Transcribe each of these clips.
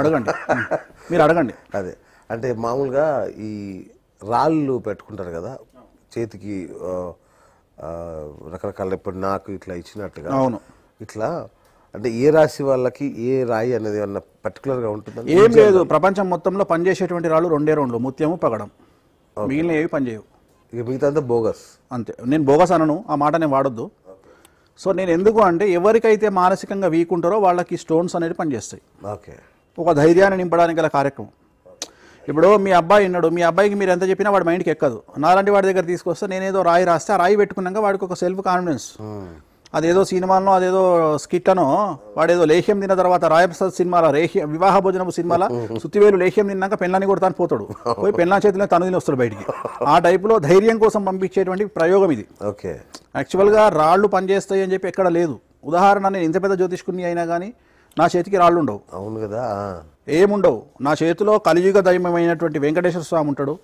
అడగండి మీరు అడగండి అదే అంటే మామూలుగా ఈ రాళ్ళు పెట్టుకుంటారు కదా చేతికి రకరకాల ఇప్పుడు నాకు ఇట్లా ఇచ్చినట్టుగా అవును ఇట్లా అంటే ఏ రాశి వాళ్ళకి ఏ రాయి అనేది ఏమన్నా పర్టికులర్గా ఉంటుంది ఏం లేదు ప్రపంచం మొత్తంలో పనిచేసేటువంటి రాళ్ళు రెండే రెండు ముత్యము పగడం మిగిలిన ఏవి పనిచేయవు ఇక మిగతా బోగస్ అంతే నేను బోగస్ అనను ఆ మాట నేను వాడొద్దు సో నేను ఎందుకు అంటే ఎవరికైతే మానసికంగా వీక్ ఉంటారో వాళ్ళకి స్టోన్స్ అనేవి పనిచేస్తాయి ఓకే ఒక ధైర్యాన్ని నింపడానికి గల కార్యక్రమం ఇప్పుడు మీ అబ్బాయి ఉన్నాడు మీ అబ్బాయికి మీరు ఎంత చెప్పినా వాడు మైండ్కి ఎక్కదు నాలాంటి వాడి దగ్గర తీసుకొస్తే నేనేదో రాయి రాస్తే ఆ రాయి పెట్టుకున్నాక వాడికి ఒక సెల్ఫ్ కాన్ఫిడెన్స్ అదేదో సినిమాలో అదేదో అనో వాడేదో లేహ్యం తిన్న తర్వాత రాయప్రసాద్ సినిమాల రేహ్యం వివాహ భోజనపు సినిమాల సుత్తివేలు లేహ్యం తిన్నాక కూడా కొడతాను పోతాడు పోయి పెళ్ళా చేతిలో తను తిని వస్తాడు బయటికి ఆ టైపులో ధైర్యం కోసం పంపించేటువంటి ప్రయోగం ఇది ఓకే యాక్చువల్గా రాళ్ళు పనిచేస్తాయి అని చెప్పి ఎక్కడ లేదు ఉదాహరణ నేను ఇంత పెద్ద జ్యోతిష్కుని అయినా కానీ నా చేతికి రాళ్ళు ఉండవు అవును కదా ఏముండవు నా చేతిలో కలియుగ దైవమైనటువంటి వెంకటేశ్వర స్వామి ఉంటాడు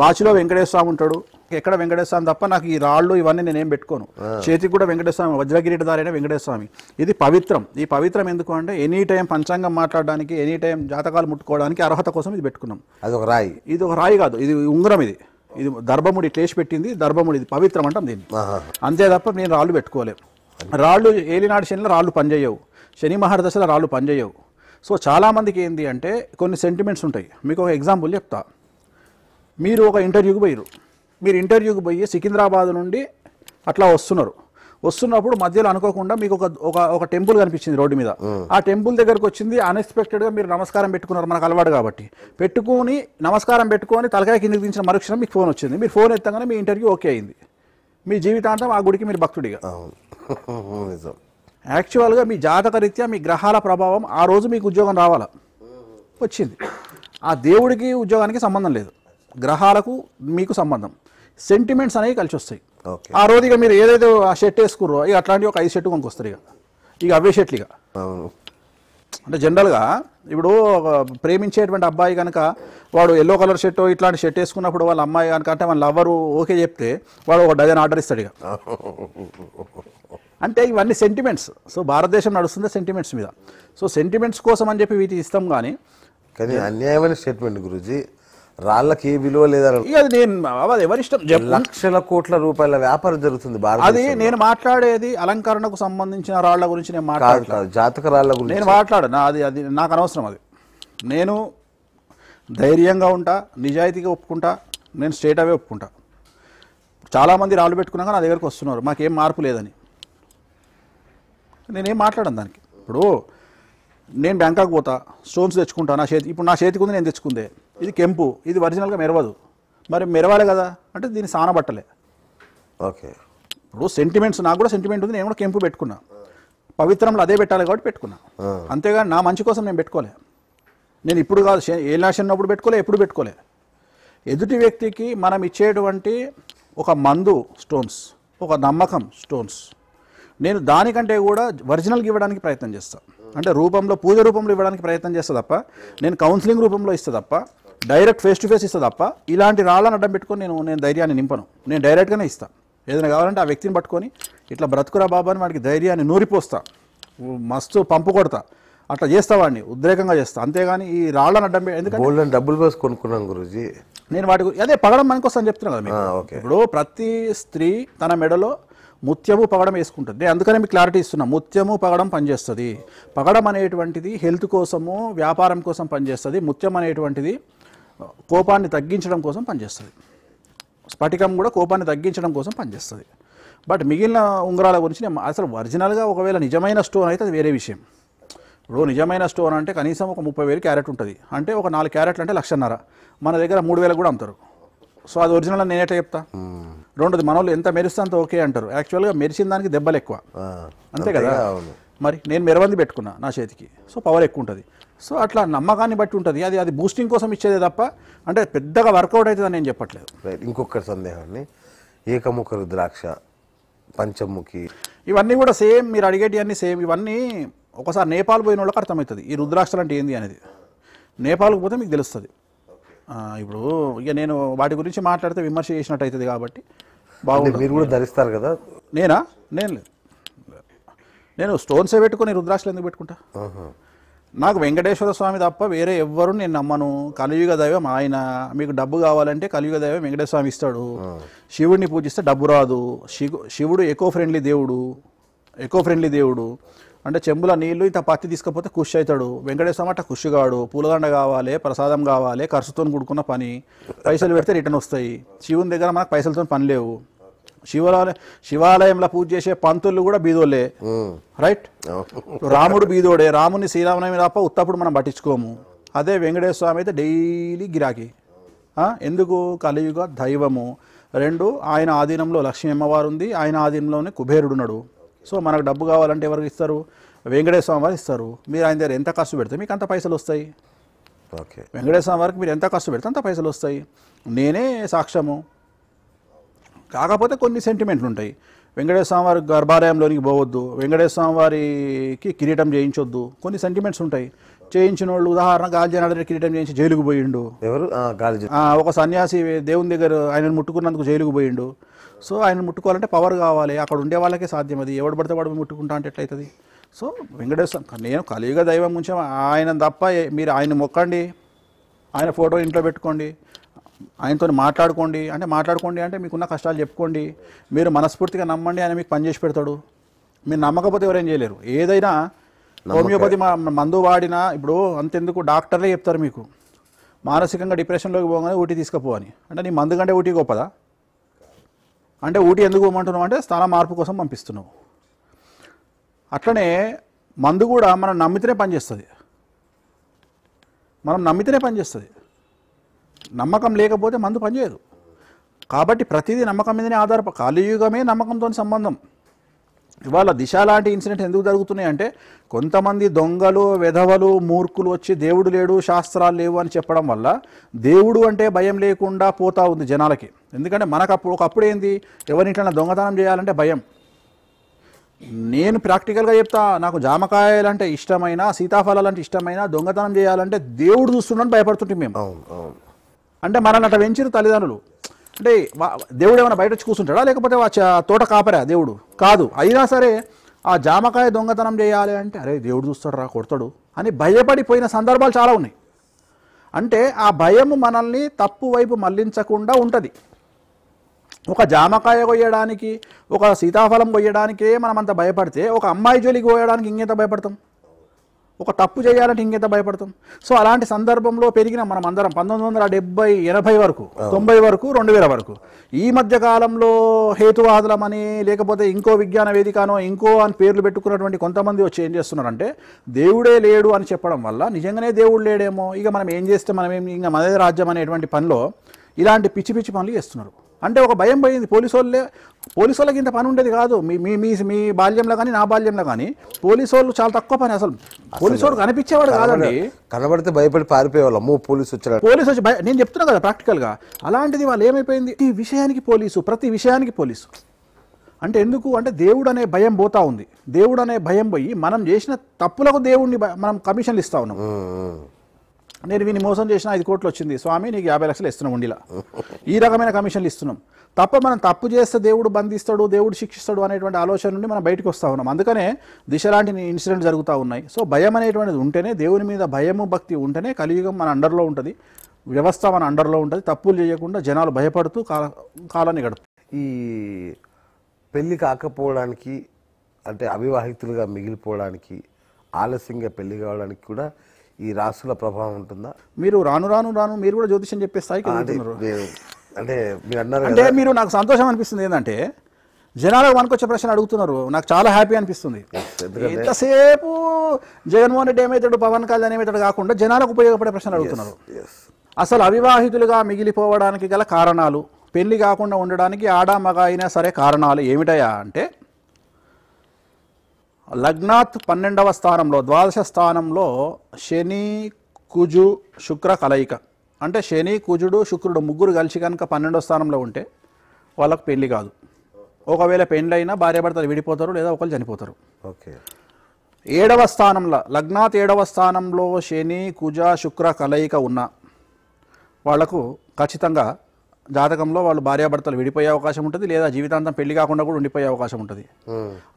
వాచిలో వెంకటేశ్వర స్వామి ఉంటాడు ఎక్కడ వెంకటేశ్వర స్వామి తప్ప నాకు ఈ రాళ్ళు ఇవన్నీ నేనేం పెట్టుకోను చేతికి కూడా వెంకటేశ్వర స్వామి వజ్రగిరిదారైన వెంకటేశ్వర స్వామి ఇది పవిత్రం ఈ పవిత్రం ఎందుకు అంటే ఎనీ టైం పంచాంగం మాట్లాడడానికి ఎనీ టైం జాతకాలు ముట్టుకోవడానికి అర్హత కోసం ఇది పెట్టుకున్నాం అది ఒక రాయి ఇది ఒక రాయి కాదు ఇది ఉంగరం ఇది ఇది దర్భముడి క్లేష్ పెట్టింది దర్భముడి ఇది పవిత్రం అంటాం దీన్ని అంతే తప్ప నేను రాళ్ళు పెట్టుకోలేము రాళ్ళు ఏలినాడు శనిలో రాళ్ళు పనిచేయవు శని మహారదశల రాళ్ళు పనిచేయవు సో చాలామందికి ఏంటి అంటే కొన్ని సెంటిమెంట్స్ ఉంటాయి మీకు ఒక ఎగ్జాంపుల్ చెప్తా మీరు ఒక ఇంటర్వ్యూకి పోయారు మీరు ఇంటర్వ్యూకి పోయి సికింద్రాబాద్ నుండి అట్లా వస్తున్నారు వస్తున్నప్పుడు మధ్యలో అనుకోకుండా మీకు ఒక ఒక ఒక టెంపుల్ కనిపించింది రోడ్డు మీద ఆ టెంపుల్ దగ్గరకు వచ్చింది అన్ఎక్స్పెక్టెడ్గా మీరు నమస్కారం పెట్టుకున్నారు మనకు అలవాటు కాబట్టి పెట్టుకుని నమస్కారం పెట్టుకొని తలకాయ కిందకి దించిన మరుక్షణం మీకు ఫోన్ వచ్చింది మీరు ఫోన్ ఎత్తగానే మీ ఇంటర్వ్యూ ఓకే అయింది మీ జీవితాంతం ఆ గుడికి మీరు భక్తుడిగా యాక్చువల్గా మీ జాతకరీత్యా మీ గ్రహాల ప్రభావం ఆ రోజు మీకు ఉద్యోగం రావాలి వచ్చింది ఆ దేవుడికి ఉద్యోగానికి సంబంధం లేదు గ్రహాలకు మీకు సంబంధం సెంటిమెంట్స్ అనేవి కలిసి వస్తాయి ఆ రోజు ఇక మీరు ఏదైతే ఆ షర్ట్ వేసుకుర్రో ఇక అట్లాంటివి ఒక ఐదు షర్టు కొనుక్కొస్తారు ఇక ఇక అవే షర్ట్లు ఇక అంటే జనరల్గా ఇప్పుడు ప్రేమించేటువంటి అబ్బాయి కనుక వాడు ఎల్లో కలర్ షర్ట్ ఇట్లాంటి షర్ట్ వేసుకున్నప్పుడు వాళ్ళ అమ్మాయి కనుక అంటే వాళ్ళ లవ్వరు ఓకే చెప్తే వాడు ఒక డజన్ ఆర్డర్ ఇస్తాడు ఇక అంటే ఇవన్నీ సెంటిమెంట్స్ సో భారతదేశం నడుస్తుంది సెంటిమెంట్స్ మీద సో సెంటిమెంట్స్ కోసం అని చెప్పి వీటి ఇస్తాం కానీ కానీ అన్యాయమైన స్టేట్మెంట్ గురుజీ రాళ్ళకి ఏ విలువ లేదా నేను లక్షల కోట్ల రూపాయల వ్యాపారం జరుగుతుంది అది నేను మాట్లాడేది అలంకరణకు సంబంధించిన రాళ్ల గురించి నేను మాట్లాడలేదు జాతక రాళ్ల గురించి నేను నా అది అది నాకు అనవసరం అది నేను ధైర్యంగా ఉంటా నిజాయితీగా ఒప్పుకుంటా నేను స్టేట్ అవే ఒప్పుకుంటా చాలామంది రాళ్ళు పెట్టుకున్నాక నా దగ్గరకు వస్తున్నారు మాకేం మార్పు లేదని నేనేం మాట్లాడను దానికి ఇప్పుడు నేను బ్యాంకాక్ పోతా స్టోన్స్ తెచ్చుకుంటా నా చేతి ఇప్పుడు నా చేతికి ఉంది నేను తెచ్చుకుందే ఇది కెంపు ఇది ఒరిజినల్గా మెరవదు మరి మెరవాలి కదా అంటే దీన్ని సానబట్టలే ఓకే ఇప్పుడు సెంటిమెంట్స్ నాకు కూడా సెంటిమెంట్ ఉంది నేను కూడా కెంపు పెట్టుకున్నా పవిత్రంలో అదే పెట్టాలి కాబట్టి పెట్టుకున్నా అంతేగాని నా మంచి కోసం నేను పెట్టుకోలే నేను ఇప్పుడు కాదు ఏ నాశనప్పుడు పెట్టుకోలే ఎప్పుడు పెట్టుకోలే ఎదుటి వ్యక్తికి మనం ఇచ్చేటువంటి ఒక మందు స్టోన్స్ ఒక నమ్మకం స్టోన్స్ నేను దానికంటే కూడా ఒరిజినల్కి ఇవ్వడానికి ప్రయత్నం చేస్తాను అంటే రూపంలో పూజ రూపంలో ఇవ్వడానికి ప్రయత్నం చేస్తా తప్ప నేను కౌన్సిలింగ్ రూపంలో ఇస్తా తప్ప డైరెక్ట్ ఫేస్ టు ఫేస్ ఇస్తా తప్ప ఇలాంటి రాళ్ళని అడ్డం పెట్టుకొని నేను నేను ధైర్యాన్ని నింపను నేను డైరెక్ట్గానే ఇస్తాను ఏదైనా కావాలంటే ఆ వ్యక్తిని పట్టుకొని ఇట్లా బ్రతుకురా బాబా అని వాడికి ధైర్యాన్ని నూరిపోస్తా మస్తు పంపు కొడతా అట్లా చేస్తావాడిని ఉద్రేకంగా చేస్తా అంతేగాని ఈ రాళ్ళని అడ్డం ఎందుకంటే డబ్బులు బస్ కొనుక్కున్నాను గురుజీ నేను వాటి అదే పగడం మనకోసం చెప్తున్నాను కదా ఇప్పుడు ప్రతి స్త్రీ తన మెడలో ముత్యము పగడం వేసుకుంటుంది అందుకనే మీకు క్లారిటీ ఇస్తున్నా ముత్యము పగడం పనిచేస్తుంది పగడం అనేటువంటిది హెల్త్ కోసము వ్యాపారం కోసం పనిచేస్తుంది ముత్యం అనేటువంటిది కోపాన్ని తగ్గించడం కోసం పనిచేస్తుంది స్ఫటికం కూడా కోపాన్ని తగ్గించడం కోసం పనిచేస్తుంది బట్ మిగిలిన ఉంగరాల గురించి నేను అసలు ఒరిజినల్గా ఒకవేళ నిజమైన స్టోన్ అయితే అది వేరే విషయం ఇప్పుడు నిజమైన స్టోన్ అంటే కనీసం ఒక ముప్పై వేలు క్యారెట్ ఉంటుంది అంటే ఒక నాలుగు క్యారెట్లు అంటే లక్షన్నర మన దగ్గర మూడు వేలకు కూడా అమ్ముతారు సో అది ఒరిజినల్ అని నేనేట చెప్తా రెండోది మనోళ్ళు ఎంత మెరుస్తా అంత ఓకే అంటారు యాక్చువల్గా మెరిసిన దానికి దెబ్బలు ఎక్కువ అంతే కదా మరి నేను మెరవంది పెట్టుకున్నా నా చేతికి సో పవర్ ఎక్కువ ఉంటుంది సో అట్లా నమ్మకాన్ని బట్టి ఉంటుంది అది అది బూస్టింగ్ కోసం ఇచ్చేదే తప్ప అంటే పెద్దగా వర్కౌట్ అవుతుందని నేను చెప్పట్లేదు ఇంకొక సందేహాన్ని ఏకముఖ రుద్రాక్ష పంచముఖి ఇవన్నీ కూడా సేమ్ మీరు అడిగేటివన్నీ సేమ్ ఇవన్నీ ఒకసారి నేపాల్ పోయిన వాళ్ళకి అర్థమవుతుంది ఈ రుద్రాక్షలు అంటే ఏంది అనేది నేపాల్కి పోతే మీకు తెలుస్తుంది ఇప్పుడు ఇక నేను వాటి గురించి మాట్లాడితే విమర్శ చేసినట్టు అవుతుంది కాబట్టి బాగుంది మీరు కూడా ధరిస్తారు కదా నేనా నేను లేదు నేను స్టోన్సే పెట్టుకుని రుద్రాక్షలు ఎందుకు పెట్టుకుంటా నాకు వెంకటేశ్వర స్వామి తప్ప వేరే ఎవ్వరు నేను నమ్మను కలియుగ దైవం ఆయన మీకు డబ్బు కావాలంటే కలియుగ దైవం వెంకటేశ్వర స్వామి ఇస్తాడు శివుడిని పూజిస్తే డబ్బు రాదు శివుడు ఎకో ఫ్రెండ్లీ దేవుడు ఎకో ఫ్రెండ్లీ దేవుడు అంటే చెంబుల నీళ్లు ఇంత పత్తి తీసుకపోతే ఖుషి అవుతాడు వెంకటేశ్వరం అట్ట ఖుషి కాడు పూలదండ కావాలి ప్రసాదం కావాలి ఖర్చుతో కూడుకున్న పని పైసలు పెడితే రిటర్న్ వస్తాయి శివుని దగ్గర మనకు పైసలతో పని లేవు శివాలయ శివాలయంలో పూజ చేసే పంతులు కూడా బీదోలే రైట్ రాముడు బీదోడే రాముని శ్రీరామనవమి తప్ప ఉత్తప్పుడు మనం పట్టించుకోము అదే వెంకటేశ్వర స్వామి అయితే డైలీ గిరాకీ ఎందుకు కలియుగ దైవము రెండు ఆయన ఆధీనంలో లక్ష్మీ అమ్మవారు ఉంది ఆయన ఆధీనంలోనే కుబేరుడున్నాడు సో మనకు డబ్బు కావాలంటే ఎవరికి ఇస్తారు వెంకటేశ్వర వారు ఇస్తారు మీరు ఆయన దగ్గర ఎంత ఖర్చు పెడితే మీకు అంత పైసలు వస్తాయి ఓకే వెంకటేశ్వర వారికి మీరు ఎంత ఖర్చు పెడితే అంత పైసలు వస్తాయి నేనే సాక్ష్యము కాకపోతే కొన్ని సెంటిమెంట్లు ఉంటాయి వెంకటేశ్వర వారి గర్భాలయంలోనికి పోవద్దు వెంకటేశ్వర వారికి కిరీటం చేయించొద్దు కొన్ని సెంటిమెంట్స్ ఉంటాయి చేయించిన వాళ్ళు ఉదాహరణ గాలిజనాడ కిరీటం చేయించి జైలుకు పోయిండు ఎవరు ఒక సన్యాసి దేవుని దగ్గర ఆయన ముట్టుకున్నందుకు జైలుకు పోయిండు సో ఆయన ముట్టుకోవాలంటే పవర్ కావాలి అక్కడ ఉండే వాళ్ళకే సాధ్యం అది ఎవడు పడితే వాడు ముట్టుకుంటా అంటే ఎట్లయితుంది సో వెంకటేశ్వర నేను కలియుగ దైవం ఉంచే ఆయన తప్ప మీరు ఆయన మొక్కండి ఆయన ఫోటో ఇంట్లో పెట్టుకోండి ఆయనతో మాట్లాడుకోండి అంటే మాట్లాడుకోండి అంటే మీకున్న కష్టాలు చెప్పుకోండి మీరు మనస్ఫూర్తిగా నమ్మండి ఆయన మీకు పనిచేసి పెడతాడు మీరు నమ్మకపోతే ఎవరేం చేయలేరు ఏదైనా హోమియోపతి మందు వాడినా ఇప్పుడు అంతెందుకు డాక్టర్లే చెప్తారు మీకు మానసికంగా డిప్రెషన్లోకి పోగానే ఊటీ తీసుకుపోవని అంటే నీ మందు కంటే ఊటీ గొప్పదా అంటే ఊటీ ఎందుకు పోమంటున్నావు అంటే స్థాన మార్పు కోసం పంపిస్తున్నావు అట్లనే మందు కూడా మనం నమ్మితేనే పనిచేస్తుంది మనం నమ్మితేనే పనిచేస్తుంది నమ్మకం లేకపోతే మందు పనిచేయదు కాబట్టి ప్రతిదీ నమ్మకం మీదనే ఆధారపడి కలియుగమే నమ్మకంతో సంబంధం ఇవాళ దిశ లాంటి ఇన్సిడెంట్ ఎందుకు జరుగుతున్నాయి అంటే కొంతమంది దొంగలు వెధవలు మూర్ఖులు వచ్చి దేవుడు లేడు శాస్త్రాలు లేవు అని చెప్పడం వల్ల దేవుడు అంటే భయం లేకుండా పోతా ఉంది జనాలకి ఎందుకంటే మనకు అప్పుడు ఒకప్పుడు ఏంది ఎవరిట్లైనా దొంగతనం చేయాలంటే భయం నేను ప్రాక్టికల్గా చెప్తా నాకు జామకాయలు అంటే ఇష్టమైన సీతాఫలాలు అంటే ఇష్టమైన దొంగతనం చేయాలంటే దేవుడు చూస్తుండని భయపడుతుంటే మేము అంటే మనల్ని అట్లా పెంచిన తల్లిదండ్రులు అంటే దేవుడు ఏమైనా బయట వచ్చి కూర్చుంటాడా లేకపోతే తోట కాపరా దేవుడు కాదు అయినా సరే ఆ జామకాయ దొంగతనం చేయాలి అంటే అరే దేవుడు చూస్తాడు రా కొడతాడు అని భయపడిపోయిన సందర్భాలు చాలా ఉన్నాయి అంటే ఆ భయం మనల్ని తప్పు వైపు మళ్లించకుండా ఉంటుంది ఒక జామకాయ కొయ్యడానికి ఒక సీతాఫలం కొయ్యడానికే మనం అంత భయపడితే ఒక అమ్మాయి జోలికి పోయడానికి ఇంకెంత భయపడతాం ఒక తప్పు చేయాలంటే ఇంకెంత భయపడతాం సో అలాంటి సందర్భంలో పెరిగిన మనం అందరం పంతొమ్మిది వందల డెబ్బై ఎనభై వరకు తొంభై వరకు రెండు వేల వరకు ఈ మధ్య కాలంలో హేతువాదులమని లేకపోతే ఇంకో విజ్ఞాన వేదికనో ఇంకో అని పేర్లు పెట్టుకున్నటువంటి కొంతమంది వచ్చి ఏం చేస్తున్నారంటే దేవుడే లేడు అని చెప్పడం వల్ల నిజంగానే దేవుడు లేడేమో ఇక మనం ఏం చేస్తే మనం ఏం ఇంకా మనదే రాజ్యం అనేటువంటి పనిలో ఇలాంటి పిచ్చి పిచ్చి పనులు చేస్తున్నారు అంటే ఒక భయం పోయింది పోలీసు వాళ్ళే పోలీసు వాళ్ళకి ఇంత పని ఉండేది కాదు మీ మీ మీ మీ బాల్యంలో కానీ నా బాల్యంలో కానీ పోలీసు వాళ్ళు చాలా తక్కువ పని అసలు పోలీసు వాడు కనిపించేవాడు కాదండి కనబడితే భయపడి పారిపోయేవాళ్ళు అమ్మో పోలీసు వచ్చాడు పోలీసు వచ్చి నేను చెప్తున్నా కదా ప్రాక్టికల్గా అలాంటిది వాళ్ళు ఏమైపోయింది ఈ విషయానికి పోలీసు ప్రతి విషయానికి పోలీసు అంటే ఎందుకు అంటే దేవుడు అనే భయం పోతా ఉంది దేవుడు అనే భయం పోయి మనం చేసిన తప్పులకు దేవుడిని మనం కమిషన్లు ఇస్తా ఉన్నాం నేను వీని మోసం చేసిన ఐదు కోట్లు వచ్చింది స్వామి నీకు యాభై లక్షలు ఇస్తున్నాం ఉండిలా ఈ రకమైన కమిషన్లు ఇస్తున్నాం తప్ప మనం తప్పు చేస్తే దేవుడు బంధిస్తాడు దేవుడు శిక్షిస్తాడు అనేటువంటి ఆలోచన నుండి మనం బయటకు వస్తూ ఉన్నాం అందుకనే దిశ లాంటి ఇన్సిడెంట్ జరుగుతూ ఉన్నాయి సో భయం అనేటువంటిది ఉంటేనే దేవుని మీద భయము భక్తి ఉంటేనే కలియుగం మన అండర్లో ఉంటుంది వ్యవస్థ మన అండర్లో ఉంటుంది తప్పులు చేయకుండా జనాలు భయపడుతూ కాల కాలాన్ని గడుపు ఈ పెళ్ళి కాకపోవడానికి అంటే అవివాహితులుగా మిగిలిపోవడానికి ఆలస్యంగా పెళ్లి కావడానికి కూడా ఈ రాసుల ప్రభావం ఉంటుందా మీరు రాను రాను రాను మీరు కూడా జ్యోతిష్యం చెప్పే స్థాయికి అంటే మీరు అన్నారు అంటే మీరు నాకు సంతోషం అనిపిస్తుంది ఏంటంటే జనాలు మనకొచ్చే ప్రశ్న అడుగుతున్నారు నాకు చాలా హ్యాపీ అనిపిస్తుంది ఎంతసేపు జగన్మోహన్ రెడ్డి ఏమవుతాడు పవన్ కళ్యాణ్ ఏమవుతాడు కాకుండా జనాలకు ఉపయోగపడే ప్రశ్నలు అడుగుతున్నారు అసలు అవివాహితులుగా మిగిలిపోవడానికి గల కారణాలు పెళ్లి కాకుండా ఉండడానికి ఆడా మగ అయినా సరే కారణాలు ఏమిటయా అంటే లగ్నాత్ పన్నెండవ స్థానంలో ద్వాదశ స్థానంలో శని కుజు శుక్ర కలయిక అంటే శని కుజుడు శుక్రుడు ముగ్గురు కలిసి కనుక పన్నెండవ స్థానంలో ఉంటే వాళ్ళకు పెళ్లి కాదు ఒకవేళ పెళ్ళి భార్యభర్తలు విడిపోతారు లేదా ఒకరు చనిపోతారు ఓకే ఏడవ స్థానంలో లగ్నాత్ ఏడవ స్థానంలో శని కుజ శుక్ర కలయిక ఉన్న వాళ్లకు ఖచ్చితంగా జాతకంలో వాళ్ళు భార్యాభర్తలు విడిపోయే అవకాశం ఉంటుంది లేదా జీవితాంతం పెళ్లి కాకుండా కూడా ఉండిపోయే అవకాశం ఉంటుంది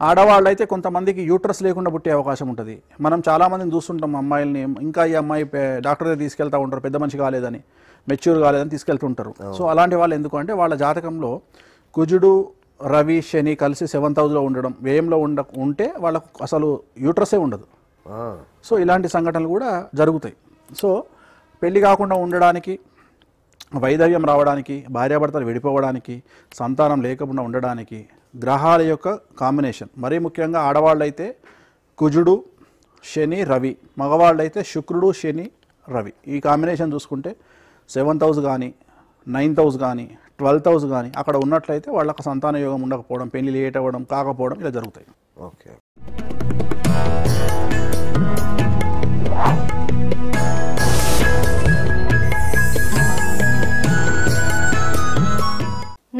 ఆడవాళ్ళు అయితే కొంతమందికి యూట్రస్ లేకుండా పుట్టే అవకాశం ఉంటుంది మనం చాలామందిని చూస్తుంటాం అమ్మాయిల్ని ఇంకా ఈ అమ్మాయి డాక్టర్ దగ్గర తీసుకెళ్తూ ఉంటారు పెద్ద మనిషి కాలేదని మెచ్యూర్ కాలేదని తీసుకెళ్తుంటారు సో అలాంటి వాళ్ళు ఎందుకు అంటే వాళ్ళ జాతకంలో కుజుడు రవి శని కలిసి సెవెంత్ హౌస్లో ఉండడం వ్యయంలో ఉండ ఉంటే వాళ్ళకు అసలు యూట్రసే ఉండదు సో ఇలాంటి సంఘటనలు కూడా జరుగుతాయి సో పెళ్లి కాకుండా ఉండడానికి వైధవ్యం రావడానికి భార్యాభర్తలు విడిపోవడానికి సంతానం లేకుండా ఉండడానికి గ్రహాల యొక్క కాంబినేషన్ మరీ ముఖ్యంగా ఆడవాళ్ళు అయితే కుజుడు శని రవి మగవాళ్ళు అయితే శుక్రుడు శని రవి ఈ కాంబినేషన్ చూసుకుంటే సెవెంత్ హౌస్ కానీ నైన్త్ హౌస్ కానీ ట్వెల్త్ హౌస్ కానీ అక్కడ ఉన్నట్లయితే వాళ్ళకి సంతాన యోగం ఉండకపోవడం పెళ్లి లేట్ అవ్వడం కాకపోవడం ఇలా జరుగుతాయి ఓకే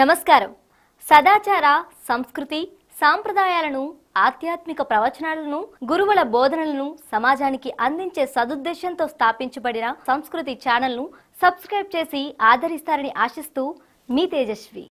నమస్కారం సదాచార సంస్కృతి సాంప్రదాయాలను ఆధ్యాత్మిక ప్రవచనాలను గురువుల బోధనలను సమాజానికి అందించే సదుద్దేశంతో స్థాపించబడిన సంస్కృతి ఛానల్ను సబ్స్క్రైబ్ చేసి ఆదరిస్తారని ఆశిస్తూ మీ తేజస్వి